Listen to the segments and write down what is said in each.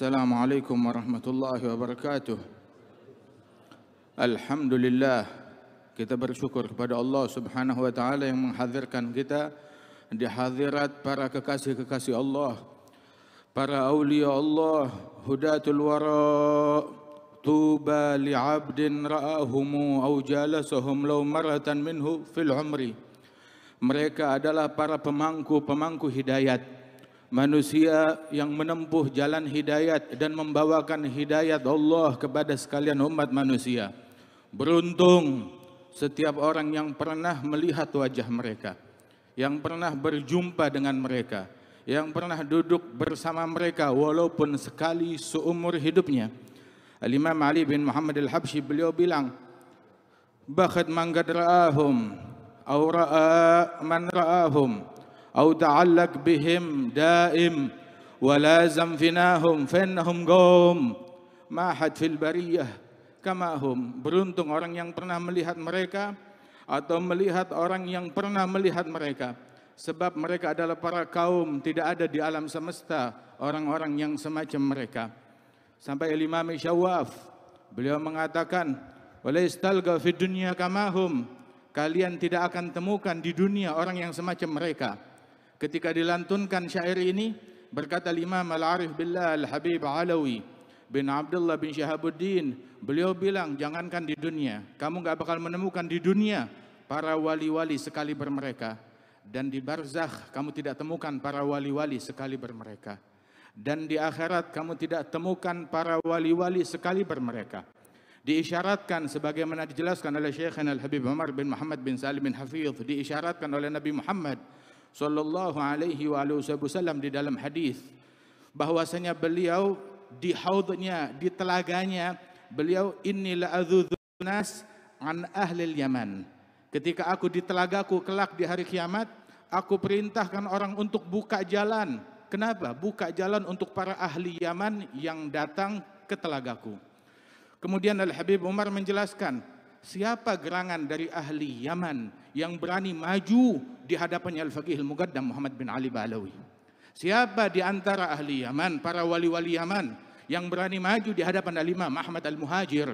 السلام عليكم ورحمة الله وبركاته الحمد لله kita bersyukur kepada Allah Subhanahu wa taala yang menghadirkan kita di hadirat para kekasih-kekasih Allah para aulia Allah hudatul wara tuba li abdin ra'ahum aw jalasahum law maratan minhu fil umri mereka adalah para pemangku-pemangku hidayat manusia yang menempuh jalan hidayat dan membawakan hidayat Allah kepada sekalian umat manusia. Beruntung setiap orang yang pernah melihat wajah mereka, yang pernah berjumpa dengan mereka, yang pernah duduk bersama mereka walaupun sekali seumur hidupnya. Al-Imam Ali bin Muhammad Al-Habsyi beliau bilang, bakhad man qad ra'ahum aw ra'a man ra'ahum." أو تعلق بهم دائم ولازم فناهم فإنهم قوم ما أحد في البرية كما هم beruntung orang yang pernah melihat mereka atau melihat orang yang pernah melihat mereka sebab mereka adalah para kaum tidak ada di alam semesta orang-orang yang semacam mereka sampai Imam Syawaf beliau mengatakan walaistalga fid dunya kamahum kalian tidak akan temukan di dunia orang yang semacam mereka Ketika dilantunkan syair ini, berkata Imam Al-Arif Billah Al-Habib Alawi bin Abdullah bin Syahabuddin, beliau bilang, jangankan di dunia, kamu gak bakal menemukan di dunia para wali-wali sekali bermereka. Dan di barzakh kamu tidak temukan para wali-wali sekali bermereka. Dan di akhirat kamu tidak temukan para wali-wali sekali bermereka. diisyaratkan sebagaimana dijelaskan oleh Syekh Al Habib Umar bin Muhammad bin Salim bin Hafiz diisyaratkan oleh Nabi Muhammad Shallallahu alaihi wasallam di dalam hadis bahwasanya beliau di haudnya, di telaganya, beliau innila adzunas an ahlil Yaman. Ketika aku di telagaku kelak di hari kiamat, aku perintahkan orang untuk buka jalan. Kenapa? Buka jalan untuk para ahli Yaman yang datang ke telagaku. Kemudian Al Habib Umar menjelaskan, siapa gerangan dari ahli Yaman yang berani maju di hadapannya Al-Faqih Al-Mugaddam Muhammad bin Ali Baalawi? Siapa di antara ahli Yaman, para wali-wali Yaman yang berani maju di hadapan Al-Imam Ahmad Al-Muhajir?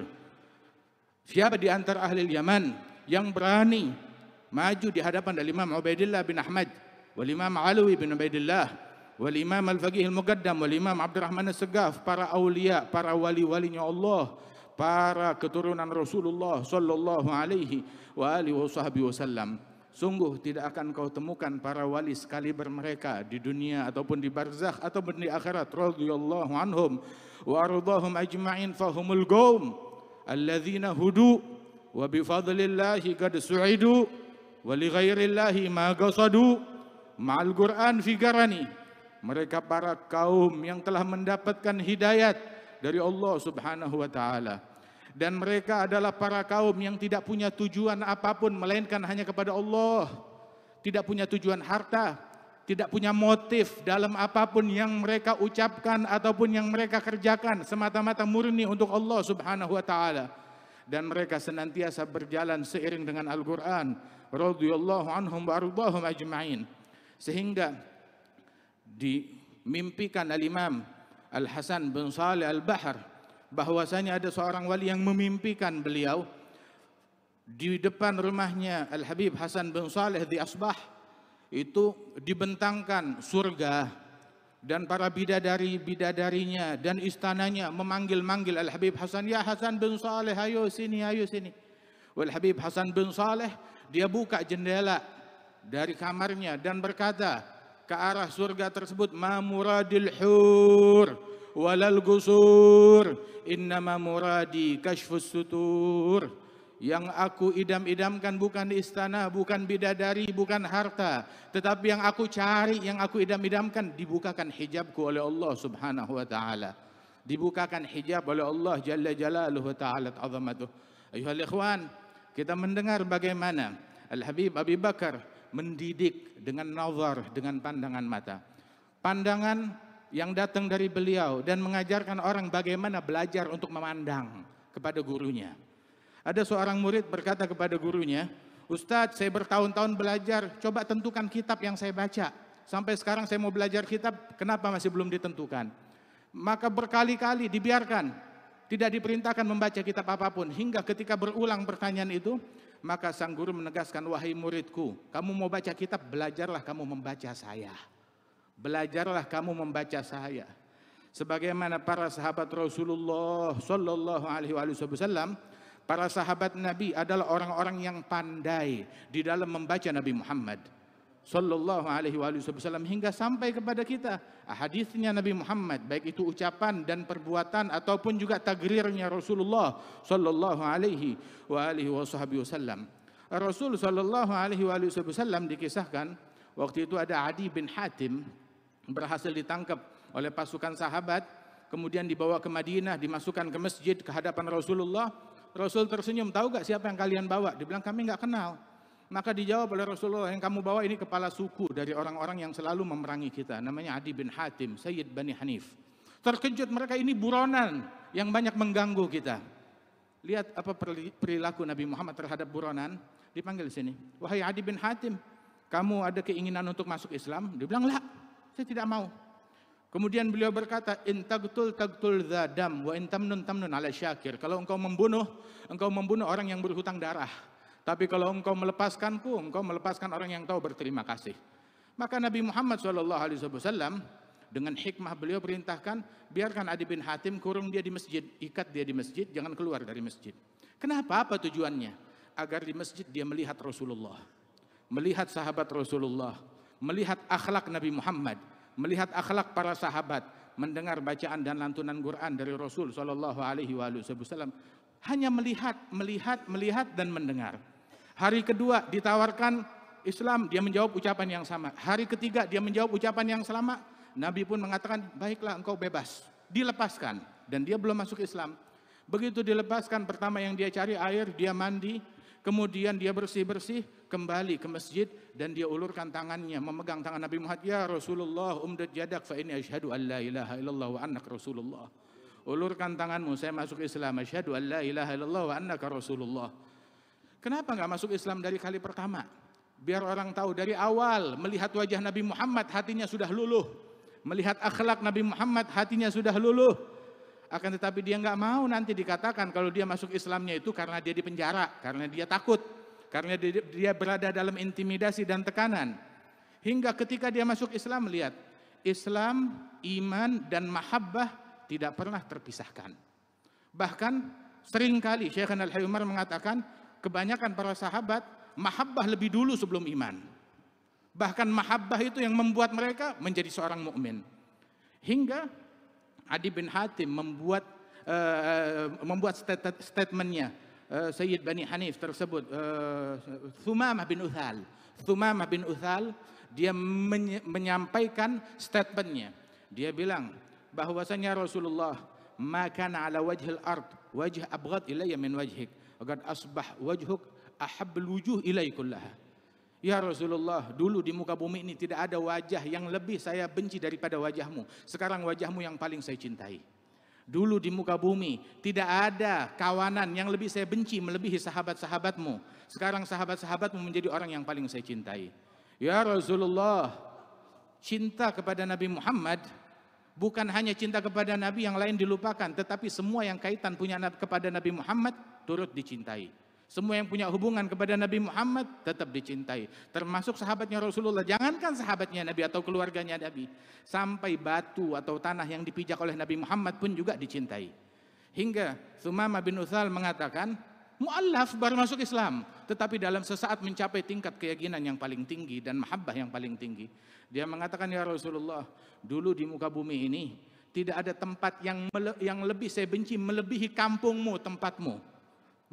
Siapa di antara ahli Yaman yang berani maju di hadapan Al-Imam Ubaidillah bin Ahmad, wal Imam Alawi bin Ubaidillah, wal Imam Al-Faqih Al-Mugaddam, wal Imam Abdurrahman Al-Segaf, para aulia, para wali-walinya Allah para keturunan Rasulullah sallallahu alaihi wa alihi wasallam. Sungguh tidak akan kau temukan para wali sekali bermereka di dunia ataupun di barzakh atau di akhirat radhiyallahu anhum waridhahum ajma'in fahumul qaum alladzina hudu wa bi fadlillahi qad su'idu wa li ghairillahi ma qasadu ma'al qur'an fi garani mereka para kaum yang telah mendapatkan hidayat dari Allah Subhanahu wa taala. Dan mereka adalah para kaum yang tidak punya tujuan apapun melainkan hanya kepada Allah. Tidak punya tujuan harta, tidak punya motif dalam apapun yang mereka ucapkan ataupun yang mereka kerjakan semata-mata murni untuk Allah Subhanahu wa taala dan mereka senantiasa berjalan seiring dengan Al-Qur'an radhiyallahu anhum wa ajmain sehingga dimimpikan al-Imam Al-Hasan bin Saleh Al-Bahar bahwasanya ada seorang wali yang memimpikan beliau di depan rumahnya Al-Habib Hasan bin Saleh di Asbah itu dibentangkan surga dan para bidadari-bidadarinya dan istananya memanggil-manggil Al-Habib Hasan, "Ya Hasan bin Saleh, ayo sini, ayo sini." Al Habib Hasan bin Saleh dia buka jendela dari kamarnya dan berkata, ke arah surga tersebut ma muradil hur walal gusur innama muradi kashfus sutur yang aku idam-idamkan bukan istana, bukan bidadari, bukan harta. Tetapi yang aku cari, yang aku idam-idamkan dibukakan hijabku oleh Allah subhanahu wa ta'ala. Dibukakan hijab oleh Allah jalla jalaluhu ta'ala azamatuh. Ayuhal ikhwan, kita mendengar bagaimana Al-Habib Abi Bakar mendidik dengan nazar, dengan pandangan mata. Pandangan yang datang dari beliau dan mengajarkan orang bagaimana belajar untuk memandang kepada gurunya. Ada seorang murid berkata kepada gurunya, Ustadz saya bertahun-tahun belajar, coba tentukan kitab yang saya baca. Sampai sekarang saya mau belajar kitab, kenapa masih belum ditentukan? Maka berkali-kali dibiarkan, tidak diperintahkan membaca kitab apapun hingga ketika berulang pertanyaan itu maka sang guru menegaskan wahai muridku kamu mau baca kitab belajarlah kamu membaca saya belajarlah kamu membaca saya sebagaimana para sahabat Rasulullah sallallahu alaihi wasallam para sahabat Nabi adalah orang-orang yang pandai di dalam membaca Nabi Muhammad Sallallahu Alaihi Wasallam hingga sampai kepada kita hadisnya Nabi Muhammad baik itu ucapan dan perbuatan ataupun juga tagrirnya Rasulullah Sallallahu Alaihi Wasallam Rasul Sallallahu Alaihi Wasallam dikisahkan waktu itu ada Adi bin Hatim berhasil ditangkap oleh pasukan sahabat kemudian dibawa ke Madinah dimasukkan ke masjid ke hadapan Rasulullah Rasul tersenyum tahu gak siapa yang kalian bawa dibilang kami nggak kenal maka dijawab oleh Rasulullah yang kamu bawa ini kepala suku dari orang-orang yang selalu memerangi kita. Namanya Adi bin Hatim, Sayyid Bani Hanif. Terkejut mereka ini buronan yang banyak mengganggu kita. Lihat apa perilaku Nabi Muhammad terhadap buronan. Dipanggil sini. Wahai Adi bin Hatim, kamu ada keinginan untuk masuk Islam? Dia bilang, lah, saya tidak mau. Kemudian beliau berkata, intagtul tagtul zadam wa intamnun tamnun ala syakir. Kalau engkau membunuh, engkau membunuh orang yang berhutang darah. Tapi kalau engkau melepaskanku, engkau melepaskan orang yang tahu berterima kasih. Maka Nabi Muhammad SAW dengan hikmah beliau perintahkan, biarkan Adi bin Hatim kurung dia di masjid, ikat dia di masjid, jangan keluar dari masjid. Kenapa? Apa tujuannya? Agar di masjid dia melihat Rasulullah, melihat sahabat Rasulullah, melihat akhlak Nabi Muhammad, melihat akhlak para sahabat, mendengar bacaan dan lantunan Quran dari Rasul saw. Hanya melihat, melihat, melihat dan mendengar. Hari kedua ditawarkan Islam, dia menjawab ucapan yang sama. Hari ketiga dia menjawab ucapan yang sama. Nabi pun mengatakan, baiklah engkau bebas. Dilepaskan. Dan dia belum masuk Islam. Begitu dilepaskan, pertama yang dia cari air, dia mandi. Kemudian dia bersih-bersih, kembali ke masjid dan dia ulurkan tangannya, memegang tangan Nabi Muhammad, "Ya Rasulullah, umdad jadak fa ini asyhadu an la ilaha illallah wa annaka Rasulullah." Ulurkan tanganmu, saya masuk Islam, asyhadu an la ilaha illallah wa annaka Rasulullah. Kenapa nggak masuk Islam dari kali pertama? Biar orang tahu dari awal melihat wajah Nabi Muhammad hatinya sudah luluh. Melihat akhlak Nabi Muhammad hatinya sudah luluh. Akan tetapi dia nggak mau nanti dikatakan kalau dia masuk Islamnya itu karena dia di penjara, karena dia takut, karena dia, berada dalam intimidasi dan tekanan. Hingga ketika dia masuk Islam lihat Islam, iman dan mahabbah tidak pernah terpisahkan. Bahkan seringkali Syekh al Hayumar mengatakan kebanyakan para sahabat mahabbah lebih dulu sebelum iman. Bahkan mahabbah itu yang membuat mereka menjadi seorang mukmin. Hingga Adi bin Hatim membuat uh, membuat statementnya uh, Sayyid Bani Hanif tersebut uh, Thumamah bin Uthal. Thumamah bin Uthal dia menyampaikan statementnya. Dia bilang bahwasanya Rasulullah makan ala wajhil ard wajh abghad ilayya min wajhik agar asbah wajhuk ahabbul wujuh ilai Ya Rasulullah, dulu di muka bumi ini tidak ada wajah yang lebih saya benci daripada wajahmu. Sekarang wajahmu yang paling saya cintai. Dulu di muka bumi tidak ada kawanan yang lebih saya benci melebihi sahabat-sahabatmu. Sekarang sahabat-sahabatmu menjadi orang yang paling saya cintai. Ya Rasulullah, cinta kepada Nabi Muhammad bukan hanya cinta kepada Nabi yang lain dilupakan, tetapi semua yang kaitan punya kepada Nabi Muhammad turut dicintai. Semua yang punya hubungan kepada Nabi Muhammad tetap dicintai. Termasuk sahabatnya Rasulullah. Jangankan sahabatnya Nabi atau keluarganya Nabi. Sampai batu atau tanah yang dipijak oleh Nabi Muhammad pun juga dicintai. Hingga Sumama bin Uthal mengatakan, Mu'allaf baru masuk Islam. Tetapi dalam sesaat mencapai tingkat keyakinan yang paling tinggi dan mahabbah yang paling tinggi. Dia mengatakan, Ya Rasulullah, dulu di muka bumi ini tidak ada tempat yang, yang lebih saya benci melebihi kampungmu, tempatmu.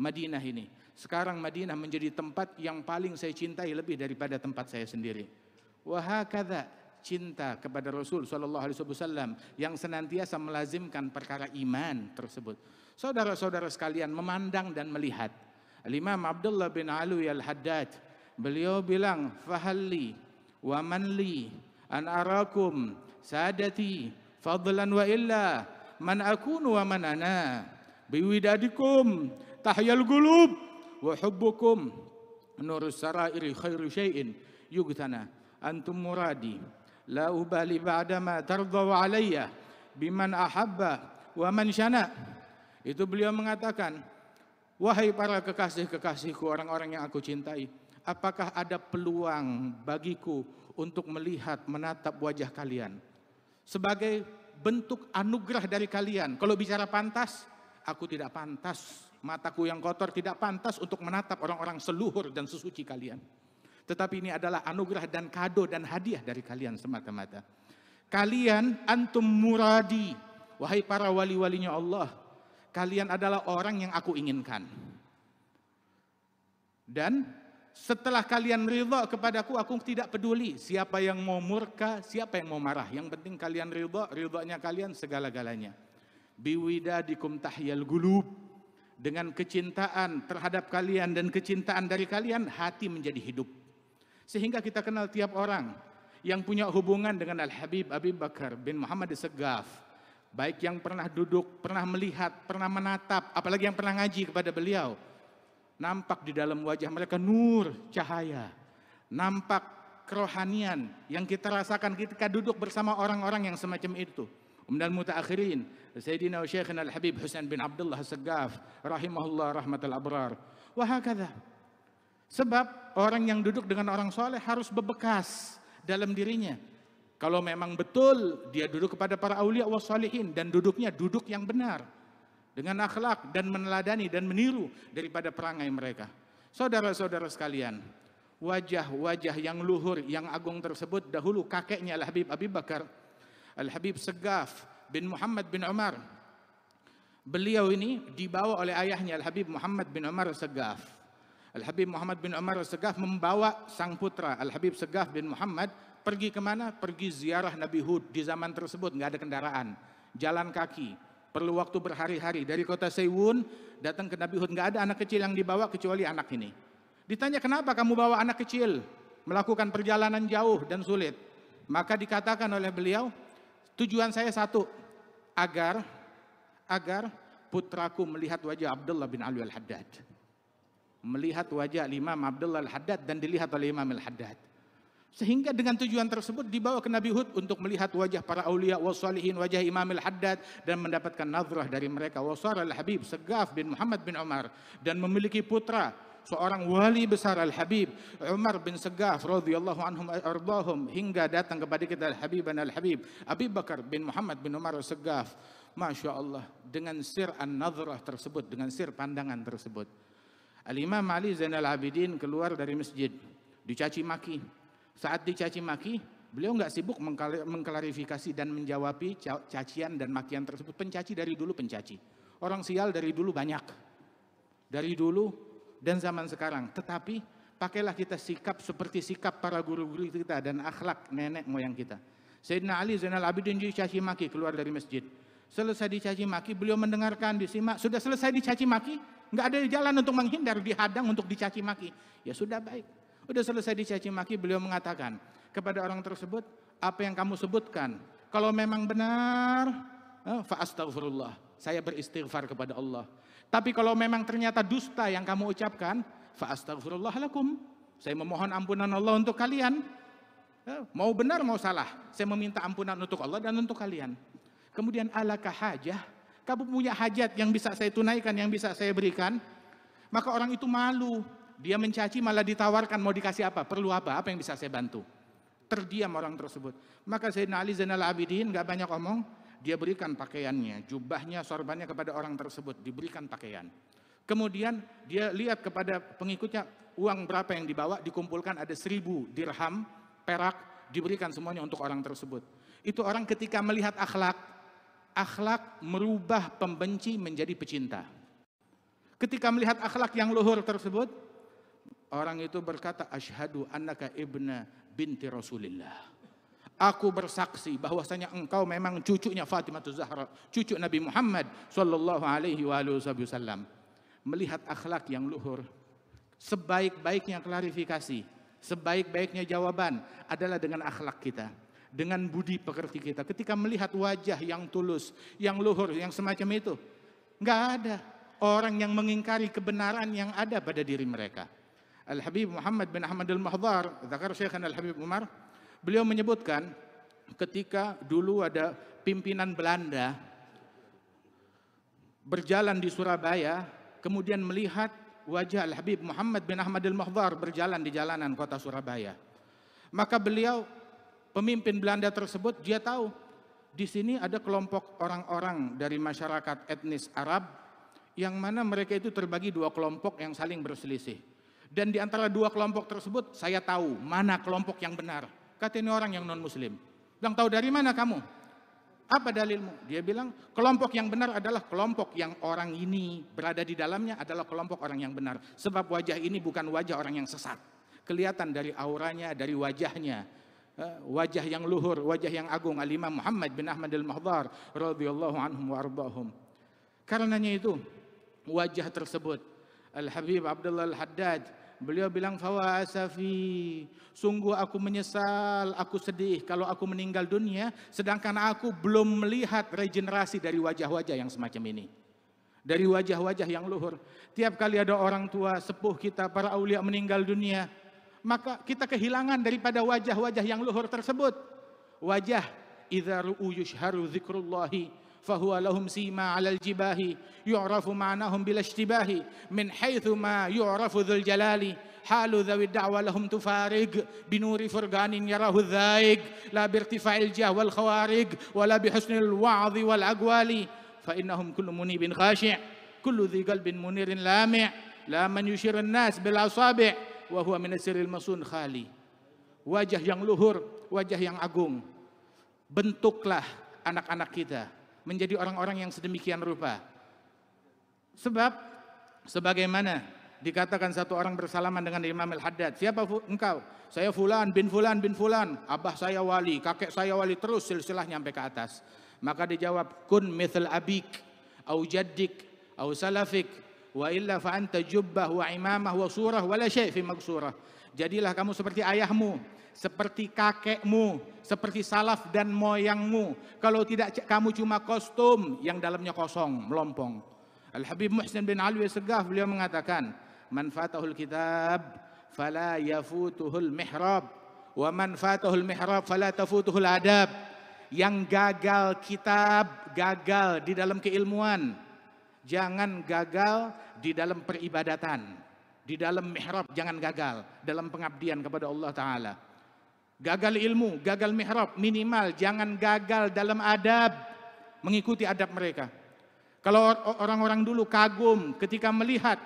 Madinah ini. Sekarang Madinah menjadi tempat yang paling saya cintai lebih daripada tempat saya sendiri. Wahakadha cinta kepada Rasul Shallallahu Alaihi Wasallam yang senantiasa melazimkan perkara iman tersebut. Saudara-saudara sekalian memandang dan melihat. Imam Abdullah bin Alwi al Haddad beliau bilang fahli wa manli an arakum sadati fadlan wa illa man akunu wa man ana biwidadikum tahyal gulub wa hubbukum nurus sarairi khairu syai'in yugtana antum muradi la ubali ba'da ma tardaw alayya biman ahabba wa man syana itu beliau mengatakan wahai para kekasih-kekasihku orang-orang yang aku cintai apakah ada peluang bagiku untuk melihat menatap wajah kalian sebagai bentuk anugerah dari kalian kalau bicara pantas aku tidak pantas Mataku yang kotor tidak pantas untuk menatap orang-orang seluhur dan sesuci kalian. Tetapi ini adalah anugerah dan kado dan hadiah dari kalian semata-mata. Kalian antum muradi. Wahai para wali-walinya Allah. Kalian adalah orang yang aku inginkan. Dan setelah kalian ridha kepadaku, aku tidak peduli siapa yang mau murka, siapa yang mau marah. Yang penting kalian ridha, ridhanya kalian segala-galanya. Biwida dikum tahyal gulub dengan kecintaan terhadap kalian dan kecintaan dari kalian, hati menjadi hidup. Sehingga kita kenal tiap orang yang punya hubungan dengan Al-Habib Abi Bakar bin Muhammad Segaf. Baik yang pernah duduk, pernah melihat, pernah menatap, apalagi yang pernah ngaji kepada beliau. Nampak di dalam wajah mereka nur, cahaya. Nampak kerohanian yang kita rasakan ketika duduk bersama orang-orang yang semacam itu. ومن المتأخرين سيدنا وشيخنا الحبيب حسين بن عبد الله السقاف رحمه الله رحمة الأبرار وهكذا sebab orang yang duduk dengan orang soleh harus berbekas dalam dirinya kalau memang betul dia duduk kepada para aulia wa salihin dan duduknya duduk yang benar dengan akhlak dan meneladani dan meniru daripada perangai mereka saudara-saudara sekalian wajah-wajah yang luhur yang agung tersebut dahulu kakeknya Al Habib Abi Bakar Al-Habib Segaf bin Muhammad bin Umar. Beliau ini dibawa oleh ayahnya Al-Habib Muhammad bin Umar Segaf. Al-Habib Muhammad bin Umar Segaf membawa sang putra Al-Habib Segaf bin Muhammad pergi kemana? Pergi ziarah Nabi Hud di zaman tersebut nggak ada kendaraan, jalan kaki, perlu waktu berhari-hari dari kota Sewun datang ke Nabi Hud nggak ada anak kecil yang dibawa kecuali anak ini. Ditanya kenapa kamu bawa anak kecil melakukan perjalanan jauh dan sulit? Maka dikatakan oleh beliau, Tujuan saya satu, agar agar putraku melihat wajah Abdullah bin Ali al-Haddad. Melihat wajah Imam Abdullah al-Haddad dan dilihat oleh Imam al-Haddad. Sehingga dengan tujuan tersebut dibawa ke Nabi Hud untuk melihat wajah para aulia wasolihin, wajah Imam Al-Haddad dan mendapatkan nazrah dari mereka. Wasar Al-Habib, Segaf bin Muhammad bin Umar dan memiliki putra seorang wali besar Al-Habib Umar bin Segaf radhiyallahu anhum ardhahum hingga datang kepada kita Al-Habib dan Al-Habib Abi Bakar bin Muhammad bin Umar Segaf Masya Allah dengan sir an-nadrah tersebut dengan sir pandangan tersebut Al-Imam Ali Zainal Abidin keluar dari masjid dicaci maki saat dicaci maki Beliau nggak sibuk mengklarifikasi dan menjawabi cacian dan makian tersebut. Pencaci dari dulu pencaci. Orang sial dari dulu banyak. Dari dulu dan zaman sekarang. Tetapi pakailah kita sikap seperti sikap para guru-guru kita dan akhlak nenek moyang kita. Sayyidina Ali Zainal Abidin dicaci maki keluar dari masjid. Selesai dicaci maki, beliau mendengarkan, disimak. Sudah selesai dicaci maki, nggak ada jalan untuk menghindar, dihadang untuk dicaci maki. Ya sudah baik. Udah selesai dicaci maki, beliau mengatakan kepada orang tersebut, apa yang kamu sebutkan, kalau memang benar, eh, fa'astaghfirullah. Saya beristighfar kepada Allah. Tapi kalau memang ternyata dusta yang kamu ucapkan, fa'astaghfirullah lakum. Saya memohon ampunan Allah untuk kalian. Eh, mau benar mau salah, saya meminta ampunan untuk Allah dan untuk kalian. Kemudian alakah hajah? Kamu punya hajat yang bisa saya tunaikan, yang bisa saya berikan? Maka orang itu malu. Dia mencaci malah ditawarkan mau dikasih apa, perlu apa, apa yang bisa saya bantu. Terdiam orang tersebut. Maka saya Ali Zainal Abidin gak banyak omong, dia berikan pakaiannya, jubahnya, sorbannya kepada orang tersebut, diberikan pakaian. Kemudian dia lihat kepada pengikutnya uang berapa yang dibawa, dikumpulkan ada seribu dirham, perak, diberikan semuanya untuk orang tersebut. Itu orang ketika melihat akhlak, akhlak merubah pembenci menjadi pecinta. Ketika melihat akhlak yang luhur tersebut, orang itu berkata, Ashadu annaka ibna binti Rasulillah. Aku bersaksi bahwasanya engkau memang cucunya Fatimah Zahra, cucu Nabi Muhammad sallallahu alaihi wasallam. Melihat akhlak yang luhur, sebaik-baiknya klarifikasi, sebaik-baiknya jawaban adalah dengan akhlak kita, dengan budi pekerti kita. Ketika melihat wajah yang tulus, yang luhur, yang semacam itu, nggak ada orang yang mengingkari kebenaran yang ada pada diri mereka. Al-Habib Muhammad bin Ahmad al-Mahdhar, zakar Syekhan Al-Habib Umar, Beliau menyebutkan ketika dulu ada pimpinan Belanda berjalan di Surabaya, kemudian melihat wajah Al-Habib Muhammad bin Ahmad Al-Muhdar berjalan di jalanan kota Surabaya. Maka beliau, pemimpin Belanda tersebut, dia tahu di sini ada kelompok orang-orang dari masyarakat etnis Arab yang mana mereka itu terbagi dua kelompok yang saling berselisih. Dan di antara dua kelompok tersebut saya tahu mana kelompok yang benar. Kata ini orang yang non-muslim. Bilang, tahu dari mana kamu? Apa dalilmu? Dia bilang, kelompok yang benar adalah kelompok yang orang ini berada di dalamnya adalah kelompok orang yang benar. Sebab wajah ini bukan wajah orang yang sesat. Kelihatan dari auranya, dari wajahnya. Eh, wajah yang luhur, wajah yang agung. Alimah Muhammad bin Ahmad al mahdhar radhiyallahu anhum wa Karenanya itu, wajah tersebut. Al-Habib Abdullah Al-Haddad Beliau bilang fawa asafi, sungguh aku menyesal, aku sedih kalau aku meninggal dunia sedangkan aku belum melihat regenerasi dari wajah-wajah yang semacam ini. Dari wajah-wajah yang luhur. Tiap kali ada orang tua, sepuh kita, para aulia meninggal dunia, maka kita kehilangan daripada wajah-wajah yang luhur tersebut. Wajah idza ru'u yushharu dzikrullahi فهو لهم سيما على الجباه يعرف معناهم بلا اشتباه من حيث ما يعرف ذو الجلال حال ذوي الدعوة لهم تفارق بنور فرقان يراه الذائق لا بارتفاع الجاه والخوارق ولا بحسن الوعظ والأقوال فإنهم كل منيب خاشع كل ذي قلب منير لامع لا من يشير الناس بالأصابع وهو من السر المصون خالي وجه yang luhur وجه yang agung bentuklah anak-anak kita menjadi orang-orang yang sedemikian rupa. Sebab sebagaimana dikatakan satu orang bersalaman dengan Imam Al-Haddad, siapa engkau? Saya fulan bin fulan bin fulan, abah saya wali, kakek saya wali terus silsilah sampai ke atas. Maka dijawab kun mithal abik au jaddik au salafik wa illa fa anta jubbah wa imamah wa surah wa la syai' fi magsurah. Jadilah kamu seperti ayahmu, seperti kakekmu, seperti salaf dan moyangmu. Kalau tidak kamu cuma kostum yang dalamnya kosong, melompong. Al-Habib Muhsin bin Alwi Segaf beliau mengatakan, "Man fatahul kitab fala yafutuhul mihrab wa man fatahul mihrab fala tafutuhul adab." Yang gagal kitab, gagal di dalam keilmuan. Jangan gagal di dalam peribadatan di dalam mihrab jangan gagal dalam pengabdian kepada Allah Ta'ala. Gagal ilmu, gagal mihrab, minimal jangan gagal dalam adab, mengikuti adab mereka. Kalau orang-orang dulu kagum ketika melihat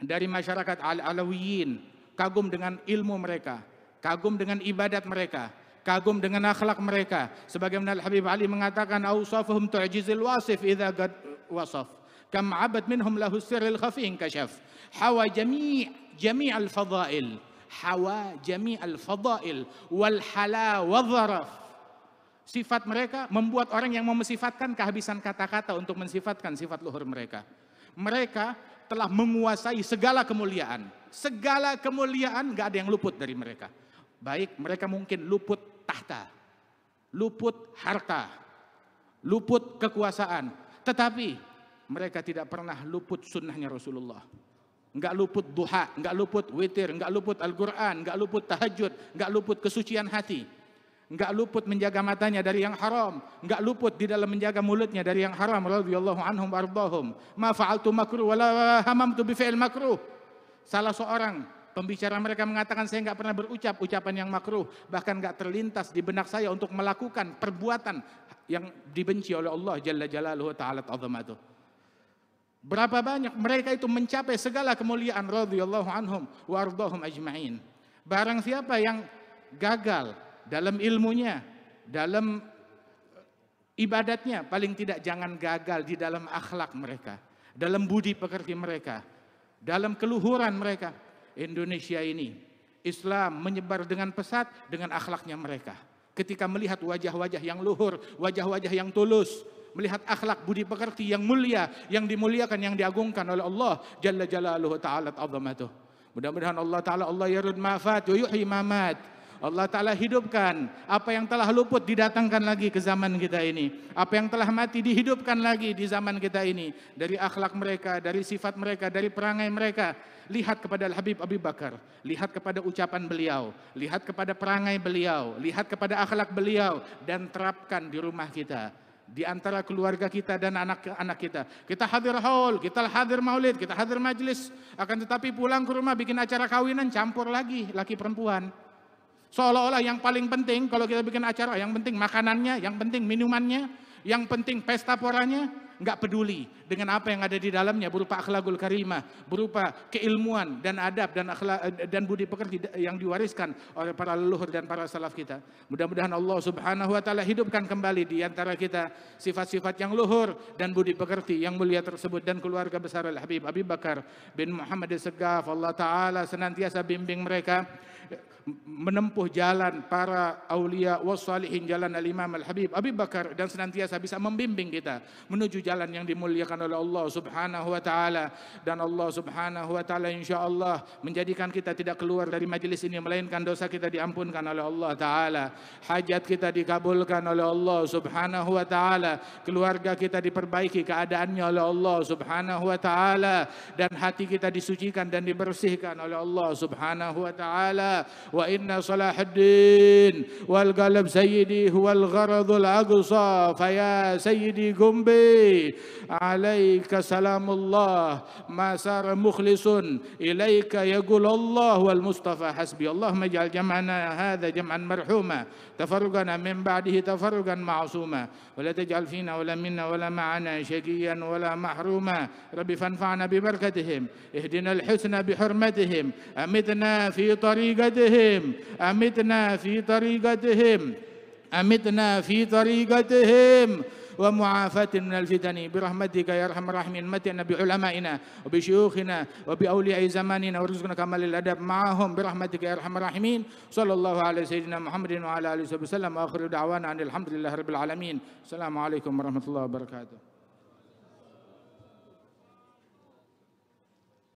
dari masyarakat Al-Alawiyin, kagum dengan ilmu mereka, kagum dengan ibadat mereka, kagum dengan akhlak mereka. Sebagaimana Al-Habib Ali mengatakan, "Awsafuhum tu'jizil wasif idha gad wasaf." Kam 'abad minhum lahu sirril khafi inkashaf. Hawa jami' jami' al-fadha'il hawa al fadail wal hala wa Sifat mereka membuat orang yang mau mensifatkan kehabisan kata-kata untuk mensifatkan sifat luhur mereka. Mereka telah menguasai segala kemuliaan. Segala kemuliaan gak ada yang luput dari mereka. Baik mereka mungkin luput tahta, luput harta, luput kekuasaan. Tetapi mereka tidak pernah luput sunnahnya Rasulullah nggak luput duha, nggak luput witir, nggak luput Al-Quran, nggak luput tahajud, nggak luput kesucian hati, nggak luput menjaga matanya dari yang haram, nggak luput di dalam menjaga mulutnya dari yang haram. Radhiyallahu anhum ardhahum. Ma fa'altu makruh wala hamamtu bi fi'il makruh. Salah seorang pembicara mereka mengatakan saya nggak pernah berucap ucapan yang makruh, bahkan nggak terlintas di benak saya untuk melakukan perbuatan yang dibenci oleh Allah Jalla Jalaluhu Ta'ala Ta'zamatuh. Berapa banyak mereka itu mencapai segala kemuliaan radhiyallahu anhum wa ardhahum ajma'in. Barang siapa yang gagal dalam ilmunya, dalam eh, ibadatnya, paling tidak jangan gagal di dalam akhlak mereka, dalam budi pekerti mereka, dalam keluhuran mereka. Indonesia ini Islam menyebar dengan pesat dengan akhlaknya mereka. Ketika melihat wajah-wajah yang luhur, wajah-wajah yang tulus, melihat akhlak budi pekerti yang mulia, yang dimuliakan, yang diagungkan oleh Allah Jalla Jalaluhu Ta'ala Ta'zamatuh. Mudah-mudahan Allah Ta'ala Allah yarud ma'fat wa yuhyi mamat. Allah Ta'ala hidupkan apa yang telah luput didatangkan lagi ke zaman kita ini. Apa yang telah mati dihidupkan lagi di zaman kita ini. Dari akhlak mereka, dari sifat mereka, dari perangai mereka. Lihat kepada Habib Abu Bakar, lihat kepada ucapan beliau, lihat kepada perangai beliau, lihat kepada akhlak beliau dan terapkan di rumah kita di antara keluarga kita dan anak-anak kita. Kita hadir haul, kita hadir maulid, kita hadir majelis. Akan tetapi pulang ke rumah bikin acara kawinan campur lagi laki perempuan. Seolah-olah yang paling penting kalau kita bikin acara yang penting makanannya, yang penting minumannya, yang penting pesta poranya, nggak peduli dengan apa yang ada di dalamnya berupa akhlakul karimah, berupa keilmuan dan adab dan akhlak eh, dan budi pekerti yang diwariskan oleh para leluhur dan para salaf kita. Mudah-mudahan Allah Subhanahu wa taala hidupkan kembali di antara kita sifat-sifat yang luhur dan budi pekerti yang mulia tersebut dan keluarga besar Al Habib Abi Bakar bin Muhammad Segaf Allah taala senantiasa bimbing mereka menempuh jalan para aulia wasalihin jalan al-imam al-habib Bakar dan senantiasa bisa membimbing kita menuju jalan yang dimuliakan oleh Allah subhanahu wa ta'ala dan Allah subhanahu wa ta'ala insyaAllah menjadikan kita tidak keluar dari majlis ini melainkan dosa kita diampunkan oleh Allah ta'ala hajat kita dikabulkan oleh Allah subhanahu wa ta'ala keluarga kita diperbaiki keadaannya oleh Allah subhanahu wa ta'ala dan hati kita disucikan dan dibersihkan oleh Allah subhanahu wa ta'ala وإن صلاح الدين والقلب سيدي هو الغرض الأقصى فيا سيدي قم بي عليك سلام الله ما سار مخلص إليك يقول الله والمصطفى حسبي اللهم اجعل جمعنا هذا جمعا مرحوما تفرقنا من بعده تفرقا معصوما ولا تجعل فينا ولا منا ولا معنا شقيا ولا محروما رب فانفعنا ببركتهم اهدنا الحسنى بحرمتهم أمتنا في طريقتهم طريقتهم أمتنا في طريقتهم أمتنا في طريقتهم ومعافاة من الفتن برحمتك يا أرحم الراحمين متنا بعلمائنا وبشيوخنا وبأولياء زماننا وارزقنا كمال الأدب معهم برحمتك يا أرحم الراحمين صلى الله على سيدنا محمد وعلى آله وصحبه وسلم وآخر دعوانا أن الحمد لله رب العالمين السلام عليكم ورحمة الله وبركاته